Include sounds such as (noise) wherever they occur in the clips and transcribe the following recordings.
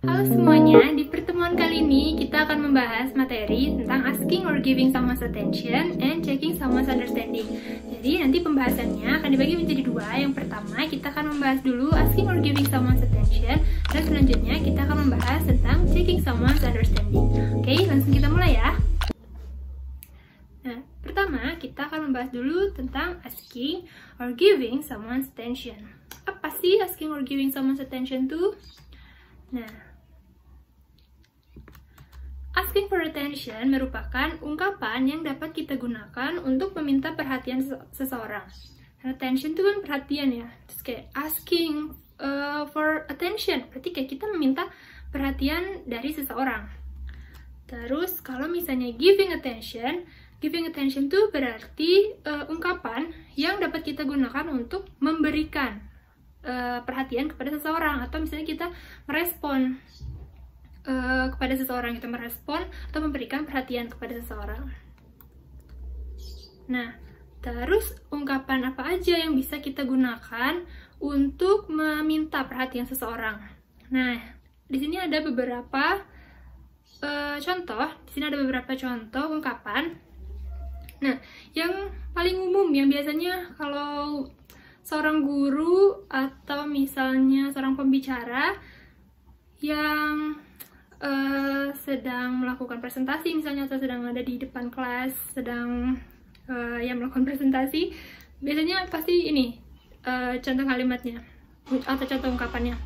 Halo semuanya, di pertemuan kali ini kita akan membahas materi tentang asking or giving someone's attention and checking someone's understanding. Jadi nanti pembahasannya akan dibagi menjadi dua. Yang pertama kita akan membahas dulu asking or giving someone's attention dan selanjutnya kita akan membahas tentang checking someone's understanding. Oke, langsung kita mulai ya. dulu tentang asking or giving someone's attention. Apa sih asking or giving someone's attention tuh? Nah, asking for attention merupakan ungkapan yang dapat kita gunakan untuk meminta perhatian seseorang. Attention itu kan perhatian ya. Terus kayak asking uh, for attention, berarti kayak kita meminta perhatian dari seseorang. Terus kalau misalnya giving attention Giving attention to berarti uh, ungkapan yang dapat kita gunakan untuk memberikan uh, perhatian kepada seseorang atau misalnya kita merespon uh, kepada seseorang kita merespon atau memberikan perhatian kepada seseorang. Nah, terus ungkapan apa aja yang bisa kita gunakan untuk meminta perhatian seseorang? Nah, di sini ada beberapa uh, contoh, di sini ada beberapa contoh ungkapan Nah, yang paling umum yang biasanya kalau seorang guru atau misalnya seorang pembicara yang uh, sedang melakukan presentasi misalnya atau sedang ada di depan kelas, sedang uh, yang melakukan (laughs) presentasi, biasanya pasti ini uh, contoh kalimatnya atau contoh ungkapannya.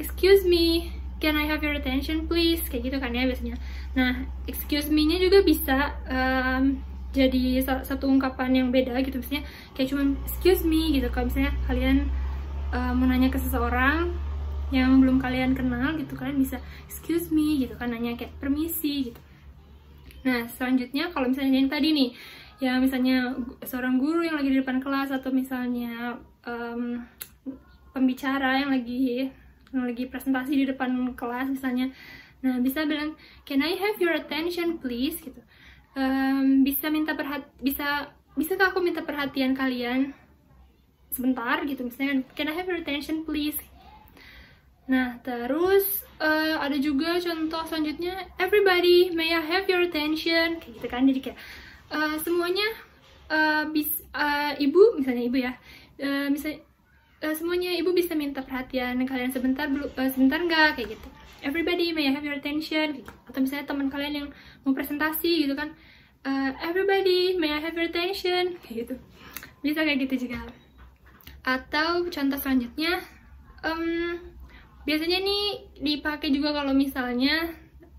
Excuse me, can I have your attention please? Kayak gitu kan ya biasanya. Nah, excuse me-nya juga bisa um, jadi satu ungkapan yang beda gitu misalnya kayak cuman excuse me gitu kalau misalnya kalian uh, mau nanya ke seseorang yang belum kalian kenal gitu kalian bisa excuse me gitu kan nanya kayak permisi gitu nah selanjutnya kalau misalnya yang tadi nih ya misalnya seorang guru yang lagi di depan kelas atau misalnya um, pembicara yang lagi yang lagi presentasi di depan kelas misalnya nah bisa bilang can I have your attention please gitu um, bisa minta perhat bisa bisakah aku minta perhatian kalian sebentar gitu misalnya can I have your attention please nah terus uh, ada juga contoh selanjutnya everybody may I have your attention kayak gitu kan jadi kayak uh, semuanya uh, bis uh, ibu misalnya ibu ya uh, misalnya uh, semuanya ibu bisa minta perhatian kalian sebentar uh, sebentar nggak kayak gitu everybody may I have your attention atau misalnya teman kalian yang mau presentasi gitu kan uh, everybody may I have your attention kayak gitu bisa kayak gitu juga atau contoh selanjutnya um, biasanya nih dipakai juga kalau misalnya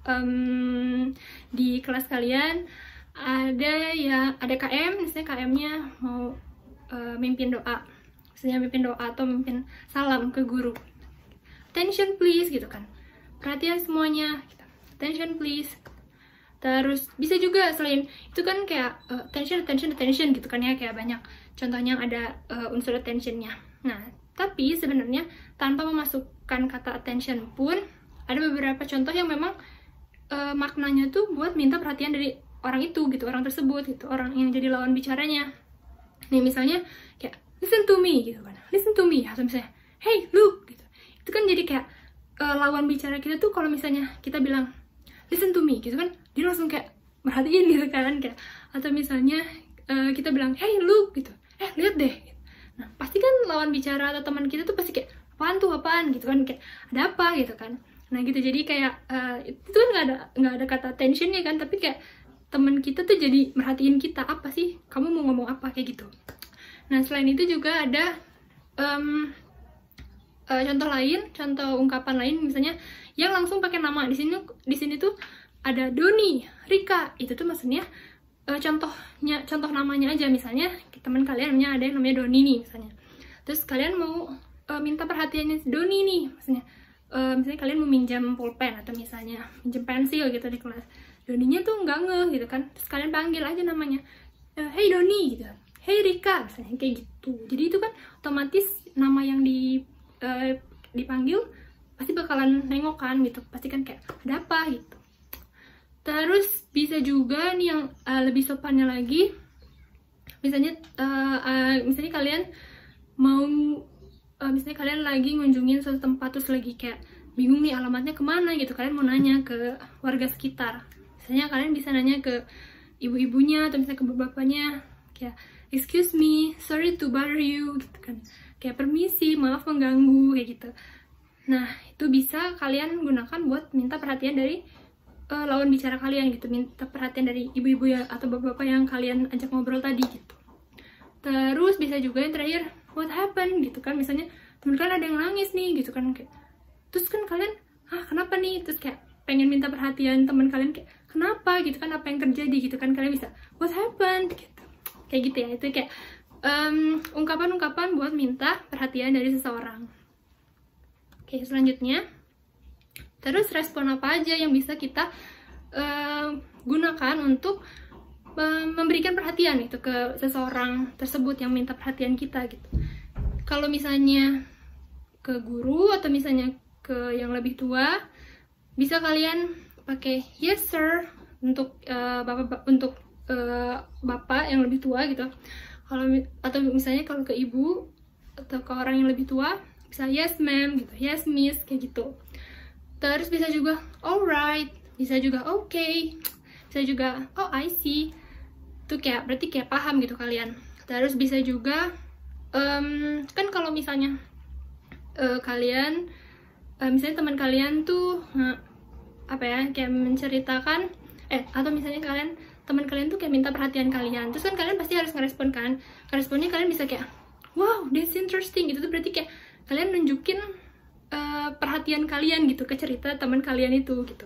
um, di kelas kalian ada ya ada KM misalnya KM-nya mau uh, mimpin doa misalnya mimpin doa atau mimpin salam ke guru attention please gitu kan perhatian semuanya attention please terus bisa juga selain itu kan kayak uh, attention attention attention gitu kan ya kayak banyak contohnya yang ada uh, unsur attentionnya nah tapi sebenarnya tanpa memasukkan kata attention pun ada beberapa contoh yang memang uh, maknanya tuh buat minta perhatian dari orang itu gitu orang tersebut gitu orang yang jadi lawan bicaranya nih misalnya kayak listen to me gitu kan listen to me atau misalnya hey look gitu itu kan jadi kayak uh, lawan bicara kita tuh kalau misalnya kita bilang listen to me gitu kan dia langsung kayak merhatiin gitu kan kayak atau misalnya uh, kita bilang hey look gitu eh lihat deh nah pasti kan lawan bicara atau teman kita tuh pasti kayak apaan tuh apaan gitu kan kayak ada apa gitu kan nah gitu jadi kayak uh, itu kan nggak ada nggak ada kata tensionnya kan tapi kayak teman kita tuh jadi merhatiin kita apa sih kamu mau ngomong apa kayak gitu nah selain itu juga ada um, uh, contoh lain contoh ungkapan lain misalnya yang langsung pakai nama di sini di sini tuh ada Doni Rika itu tuh maksudnya uh, contohnya contoh namanya aja misalnya teman kalian namanya ada yang namanya Doni nih misalnya terus kalian mau uh, minta perhatiannya Doni nih misalnya uh, misalnya kalian mau minjam pulpen atau misalnya minjam pensil gitu di kelas Doninya tuh nggak nge gitu kan terus kalian panggil aja namanya Hey Doni gitu kan. Hey Rika misalnya kayak gitu jadi itu kan otomatis nama yang di Eh, dipanggil pasti bakalan nengok kan gitu pasti kan kayak ada apa gitu terus bisa juga nih yang uh, lebih sopannya lagi misalnya uh, uh, misalnya kalian mau uh, misalnya kalian lagi ngunjungin suatu tempat terus lagi kayak bingung nih alamatnya kemana gitu kalian mau nanya ke warga sekitar misalnya kalian bisa nanya ke ibu-ibunya atau misalnya ke bapaknya kayak excuse me sorry to bother you gitu kan kayak permisi maaf mengganggu kayak gitu nah itu bisa kalian gunakan buat minta perhatian dari uh, lawan bicara kalian gitu minta perhatian dari ibu-ibu ya atau bapak-bapak yang kalian ajak ngobrol tadi gitu terus bisa juga yang terakhir what happened gitu kan misalnya temen kalian ada yang nangis nih gitu kan kayak terus kan kalian ah kenapa nih terus kayak pengen minta perhatian teman kalian kayak kenapa gitu kan apa yang terjadi gitu kan kalian bisa what happened gitu kayak gitu ya itu kayak ungkapan-ungkapan um, buat minta perhatian dari seseorang oke selanjutnya terus respon apa aja yang bisa kita uh, gunakan untuk memberikan perhatian itu ke seseorang tersebut yang minta perhatian kita gitu kalau misalnya ke guru atau misalnya ke yang lebih tua bisa kalian pakai yes sir untuk uh, eh, bapak untuk uh, bapak yang lebih tua gitu kalau atau misalnya kalau ke ibu atau ke orang yang lebih tua bisa yes ma'am gitu yes miss kayak gitu terus bisa juga alright bisa juga oke okay. bisa juga oh I see tuh kayak berarti kayak paham gitu kalian terus bisa juga um, kan kalau misalnya uh, kalian uh, misalnya teman kalian tuh uh, apa ya kayak menceritakan eh atau misalnya kalian teman kalian tuh kayak minta perhatian kalian terus kan kalian pasti harus ngerespon kan ngeresponnya kalian bisa kayak wow that's interesting itu tuh berarti kayak kalian nunjukin uh, perhatian kalian gitu ke cerita teman kalian itu gitu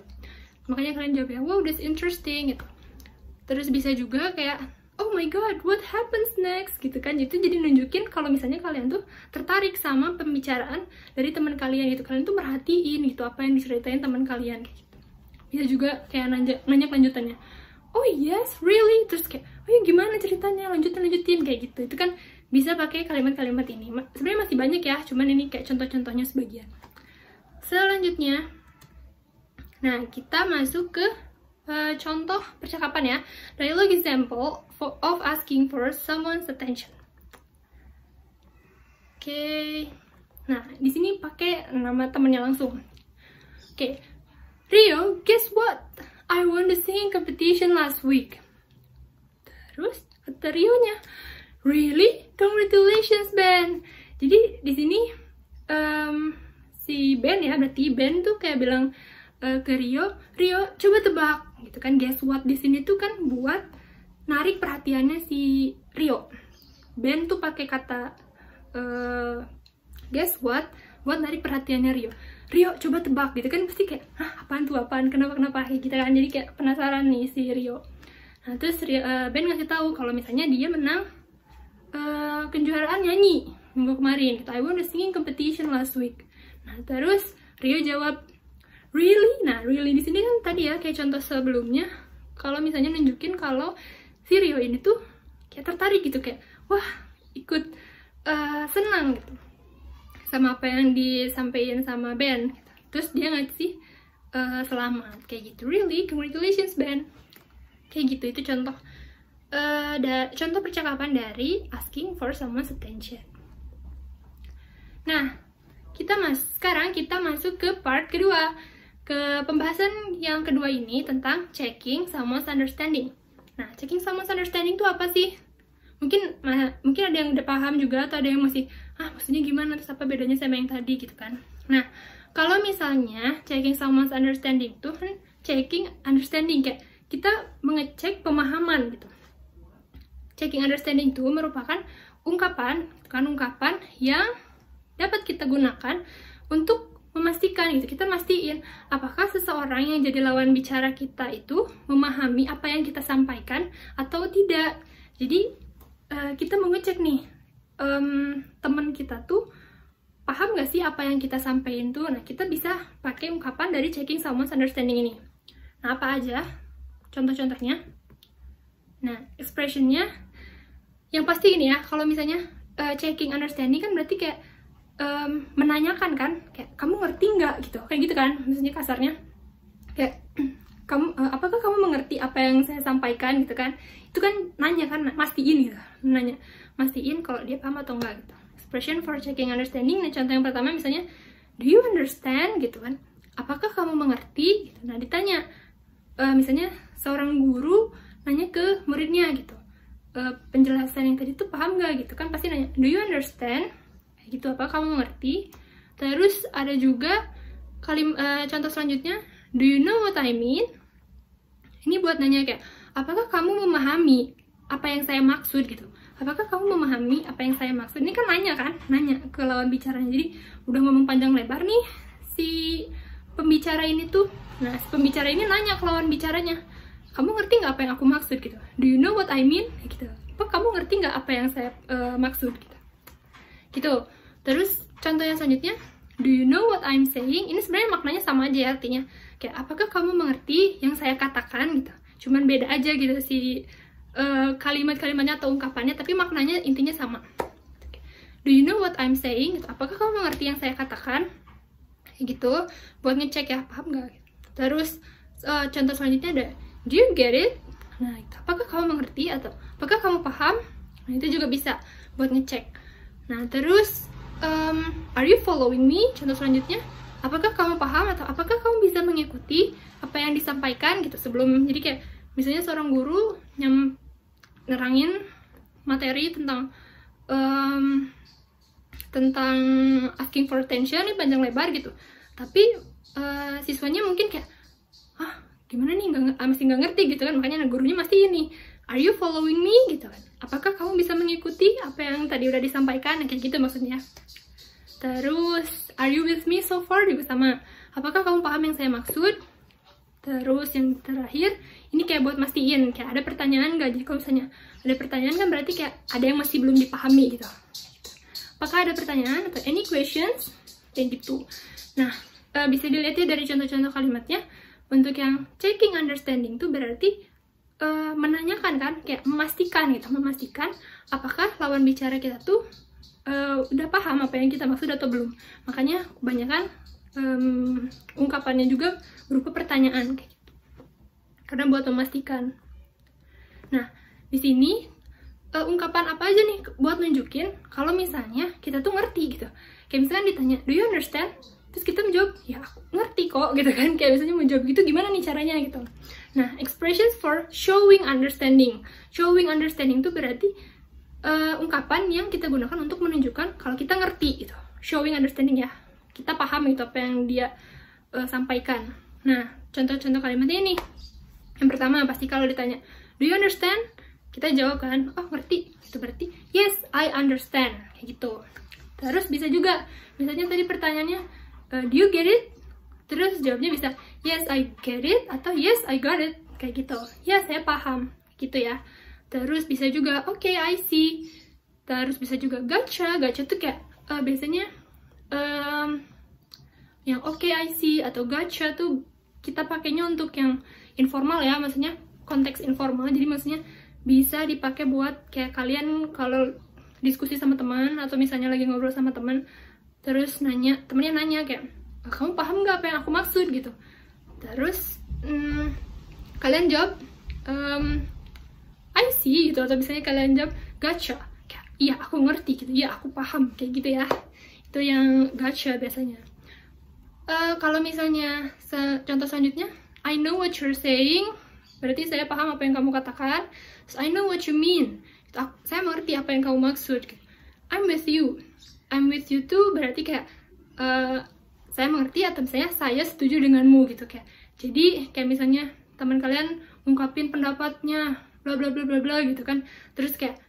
makanya kalian jawab ya wow that's interesting gitu terus bisa juga kayak oh my god what happens next gitu kan itu jadi nunjukin kalau misalnya kalian tuh tertarik sama pembicaraan dari teman kalian gitu kalian tuh merhatiin gitu apa yang diceritain teman kalian gitu. bisa juga kayak nanya, nanya lanjutannya oh yes really terus kayak oh ya gimana ceritanya lanjutin lanjutin kayak gitu itu kan bisa pakai kalimat-kalimat ini sebenarnya masih banyak ya cuman ini kayak contoh-contohnya sebagian selanjutnya nah kita masuk ke uh, contoh percakapan ya dialogue example for, of asking for someone's attention oke okay. nah di sini pakai nama temennya langsung oke okay. Rio guess what I won the singing competition last week. Terus kata Rionya, really? Congratulations Ben. Jadi di sini um, si Ben ya, berarti Ben tuh kayak bilang uh, ke Rio, Rio coba tebak gitu kan guess what di sini tuh kan buat narik perhatiannya si Rio. Ben tuh pakai kata uh, guess what buat narik perhatiannya Rio Rio coba tebak gitu kan pasti kayak hah apaan tuh apaan kenapa kenapa Kita gitu kan jadi kayak penasaran nih si Rio nah terus Rio, uh, Ben ngasih tahu kalau misalnya dia menang uh, kejuaraan nyanyi minggu kemarin gitu I won singing competition last week nah terus Rio jawab really nah really di sini kan tadi ya kayak contoh sebelumnya kalau misalnya nunjukin kalau si Rio ini tuh kayak tertarik gitu kayak wah ikut uh, senang gitu sama apa yang disampaikan sama Ben terus dia ngasih uh, selamat kayak gitu really congratulations Ben kayak gitu itu contoh uh, da contoh percakapan dari asking for someone's attention nah kita mas sekarang kita masuk ke part kedua ke pembahasan yang kedua ini tentang checking someone's understanding nah checking someone's understanding itu apa sih mungkin mungkin ada yang udah paham juga atau ada yang masih ah maksudnya gimana terus apa bedanya sama yang tadi gitu kan nah kalau misalnya checking someone's understanding itu kan checking understanding kayak kita mengecek pemahaman gitu checking understanding itu merupakan ungkapan gitu kan ungkapan yang dapat kita gunakan untuk memastikan gitu kita mastiin apakah seseorang yang jadi lawan bicara kita itu memahami apa yang kita sampaikan atau tidak jadi eh, kita mengecek nih um, teman kita tuh paham gak sih apa yang kita sampaikan tuh? Nah, kita bisa pakai ungkapan dari checking someone's understanding ini. Nah, apa aja contoh-contohnya? Nah, expressionnya yang pasti ini ya, kalau misalnya uh, checking understanding kan berarti kayak um, menanyakan kan, kayak kamu ngerti nggak gitu, kayak gitu kan, maksudnya kasarnya kayak (clears throat) kamu uh, apakah kamu mengerti apa yang saya sampaikan gitu kan itu kan nanya kan mastiin gitu nanya mastiin kalau dia paham atau enggak gitu expression for checking understanding nah contoh yang pertama misalnya do you understand gitu kan apakah kamu mengerti gitu nah ditanya uh, misalnya seorang guru nanya ke muridnya gitu uh, penjelasan yang tadi tuh paham enggak gitu kan pasti nanya do you understand gitu apa kamu mengerti terus ada juga kalim uh, contoh selanjutnya Do you know what I mean? Ini buat nanya kayak, apakah kamu memahami apa yang saya maksud gitu? Apakah kamu memahami apa yang saya maksud? Ini kan nanya kan, nanya ke lawan bicaranya. Jadi udah ngomong panjang lebar nih si pembicara ini tuh. Nah, si pembicara ini nanya ke lawan bicaranya, kamu ngerti nggak apa yang aku maksud gitu? Do you know what I mean? Gitu. Apa kamu ngerti nggak apa yang saya uh, maksud gitu? Gitu. Terus contoh yang selanjutnya, do you know what I'm saying? Ini sebenarnya maknanya sama aja ya, artinya kayak apakah kamu mengerti yang saya katakan gitu cuman beda aja gitu si uh, kalimat-kalimatnya atau ungkapannya tapi maknanya intinya sama do you know what I'm saying gitu apakah kamu mengerti yang saya katakan gitu buat ngecek ya paham nggak terus uh, contoh selanjutnya ada do you get it nah itu apakah kamu mengerti atau apakah kamu paham nah itu juga bisa buat ngecek nah terus um, are you following me contoh selanjutnya apakah kamu paham atau apakah kamu bisa mengikuti apa yang disampaikan gitu sebelum jadi kayak misalnya seorang guru yang nerangin materi tentang um, tentang asking for attention nih panjang lebar gitu tapi uh, siswanya mungkin kayak ah gimana nih gak, ah, masih nggak ngerti gitu kan makanya gurunya masih ini are you following me gitu kan apakah kamu bisa mengikuti apa yang tadi udah disampaikan nah, kayak gitu maksudnya Terus, are you with me so far juga sama. Apakah kamu paham yang saya maksud? Terus yang terakhir, ini kayak buat mastiin, kayak ada pertanyaan gak? Jadi kalau misalnya ada pertanyaan kan berarti kayak ada yang masih belum dipahami gitu. Apakah ada pertanyaan atau any questions? Kayak gitu. Nah, eh, bisa dilihat ya dari contoh-contoh kalimatnya. Untuk yang checking understanding tuh berarti eh, menanyakan kan, kayak memastikan gitu, memastikan apakah lawan bicara kita tuh uh, udah paham apa yang kita maksud atau belum. Makanya kebanyakan um, ungkapannya juga berupa pertanyaan kayak gitu. Karena buat memastikan. Nah, di sini uh, ungkapan apa aja nih buat nunjukin kalau misalnya kita tuh ngerti gitu. Kayak misalnya ditanya, "Do you understand?" Terus kita menjawab, "Ya, aku ngerti kok." (laughs) gitu kan. Kayak biasanya menjawab gitu gimana nih caranya gitu. Nah, expressions for showing understanding. Showing understanding itu berarti uh, ungkapan yang kita gunakan untuk menunjukkan kalau kita ngerti itu showing understanding ya kita paham itu apa yang dia uh, sampaikan nah contoh-contoh kalimat ini yang pertama pasti kalau ditanya do you understand kita jawab kan oh ngerti itu berarti yes I understand kayak gitu terus bisa juga misalnya tadi pertanyaannya uh, do you get it terus jawabnya bisa yes I get it atau yes I got it kayak gitu ya saya paham gitu ya Terus bisa juga, oke, okay, I see. Terus bisa juga gacha. Gacha tuh kayak uh, biasanya um, yang oke, okay, I see atau gacha tuh kita pakainya untuk yang informal ya, maksudnya konteks informal. Jadi maksudnya bisa dipakai buat kayak kalian kalau diskusi sama teman atau misalnya lagi ngobrol sama teman terus nanya temennya nanya kayak ah, kamu paham nggak apa yang aku maksud gitu terus hmm, kalian jawab um, I see gitu atau misalnya kalian jawab gacha iya aku ngerti gitu iya aku paham kayak gitu ya itu yang gacha biasanya uh, kalau misalnya se contoh selanjutnya I know what you're saying berarti saya paham apa yang kamu katakan so, I know what you mean gitu, aku, saya mengerti apa yang kamu maksud gitu. I'm with you I'm with you too berarti kayak uh, saya mengerti atau misalnya saya setuju denganmu gitu kayak jadi kayak misalnya teman kalian ungkapin pendapatnya bla bla bla bla bla gitu kan terus kayak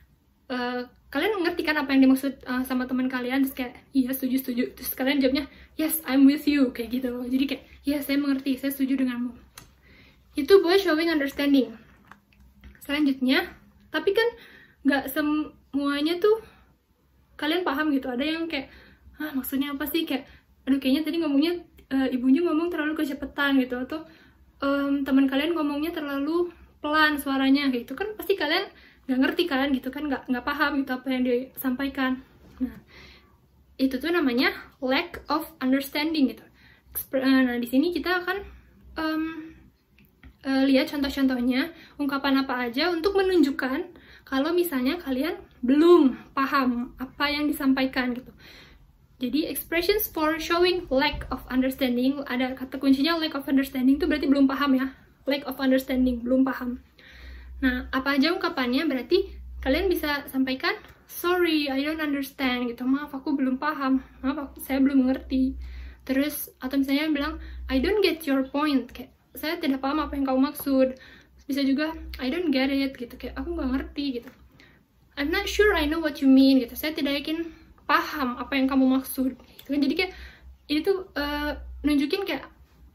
uh, kalian ngerti kan apa yang dimaksud uh, sama teman kalian terus kayak iya setuju setuju terus kalian jawabnya yes I'm with you kayak gitu jadi kayak iya saya mengerti saya setuju denganmu itu boy showing understanding selanjutnya tapi kan nggak semuanya tuh kalian paham gitu ada yang kayak ah maksudnya apa sih kayak aduh kayaknya tadi ngomongnya uh, ibunya ngomong terlalu kecepetan gitu atau um, teman kalian ngomongnya terlalu pelan suaranya gitu kan pasti kalian nggak ngerti kalian gitu kan nggak nggak paham itu apa yang disampaikan nah itu tuh namanya lack of understanding gitu eh, nah di sini kita akan um, uh, lihat contoh-contohnya ungkapan apa aja untuk menunjukkan kalau misalnya kalian belum paham apa yang disampaikan gitu jadi expressions for showing lack of understanding ada kata kuncinya lack of understanding itu berarti belum paham ya lack of understanding, belum paham. Nah, apa aja ungkapannya berarti kalian bisa sampaikan sorry, I don't understand gitu. Maaf aku belum paham. Maaf aku, saya belum mengerti. Terus atau misalnya bilang I don't get your point kayak saya tidak paham apa yang kau maksud. Bisa juga I don't get it gitu kayak aku nggak ngerti gitu. I'm not sure I know what you mean gitu. Saya tidak yakin paham apa yang kamu maksud. Gitu. Jadi kayak itu tuh uh, nunjukin kayak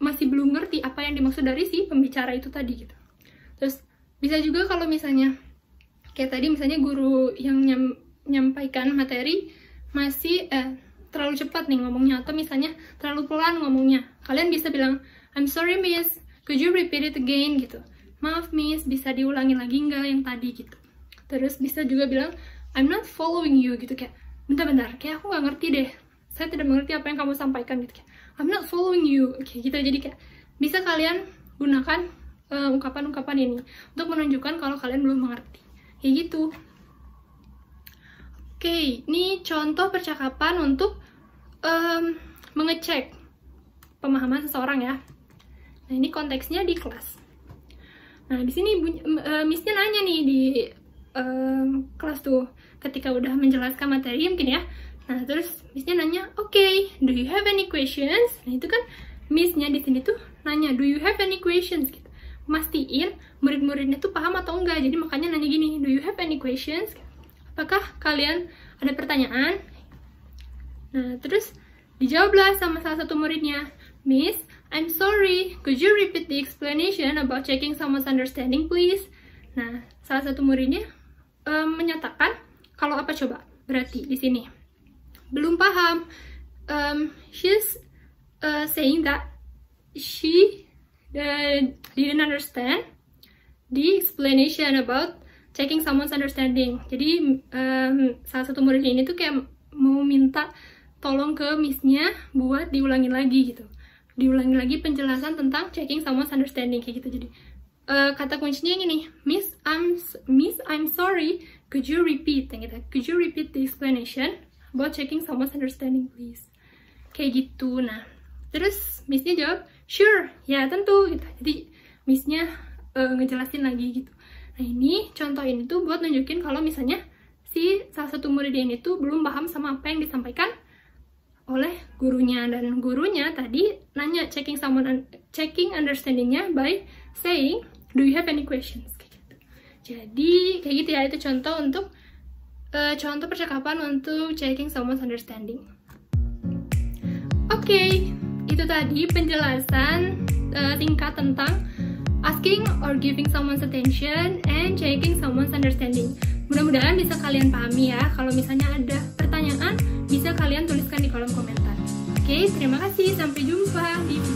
masih belum ngerti apa yang dimaksud dari si pembicara itu tadi gitu. Terus bisa juga kalau misalnya kayak tadi misalnya guru yang nyam, nyampaikan materi masih eh, terlalu cepat nih ngomongnya atau misalnya terlalu pelan ngomongnya. Kalian bisa bilang I'm sorry miss, could you repeat it again gitu. Maaf miss, bisa diulangi lagi enggak yang tadi gitu. Terus bisa juga bilang I'm not following you gitu kayak bentar-bentar kayak aku nggak ngerti deh saya tidak mengerti apa yang kamu sampaikan gitu kayak I'm not following you Oke, gitu jadi kayak bisa kalian gunakan eh, ungkapan-ungkapan uh, ini untuk menunjukkan kalau kalian belum mengerti kayak gitu oke ini contoh percakapan untuk um, mengecek pemahaman seseorang ya nah ini konteksnya di kelas nah di sini uh, nanya nih di um, kelas tuh ketika udah menjelaskan materi mungkin ya Nah, terus Miss-nya nanya, oke, okay, do you have any questions? Nah, itu kan Miss-nya di sini tuh nanya, do you have any questions? Gitu. Mastiin murid-muridnya tuh paham atau enggak. Jadi makanya nanya gini, do you have any questions? Apakah kalian ada pertanyaan? Nah, terus dijawablah sama salah satu muridnya, Miss, I'm sorry, could you repeat the explanation about checking someone's understanding, please? Nah, salah satu muridnya um, menyatakan kalau apa coba? Berarti di sini belum paham. Um, she's uh, saying that she uh, didn't understand the explanation about checking someone's understanding. Jadi um, salah satu murid ini tuh kayak mau minta tolong ke missnya buat diulangi lagi gitu. Diulangi lagi penjelasan tentang checking someone's understanding kayak gitu. Jadi uh, kata kuncinya yang ini, Miss I'm Miss I'm sorry, could you repeat? Yang gitu. Could you repeat the explanation? buat checking someone's understanding please kayak gitu nah terus missnya jawab sure ya tentu gitu jadi missnya uh, ngejelasin lagi gitu nah ini contoh ini tuh buat nunjukin kalau misalnya si salah satu murid ini tuh belum paham sama apa yang disampaikan oleh gurunya dan gurunya tadi nanya checking someone un checking understandingnya by saying do you have any questions kayak gitu. jadi kayak gitu ya itu contoh untuk uh, contoh percakapan untuk checking someone's understanding. Oke, okay, itu tadi penjelasan uh, tingkat tentang asking or giving someone's attention and checking someone's understanding. Mudah-mudahan bisa kalian pahami ya. Kalau misalnya ada pertanyaan, bisa kalian tuliskan di kolom komentar. Oke, okay, terima kasih. Sampai jumpa di video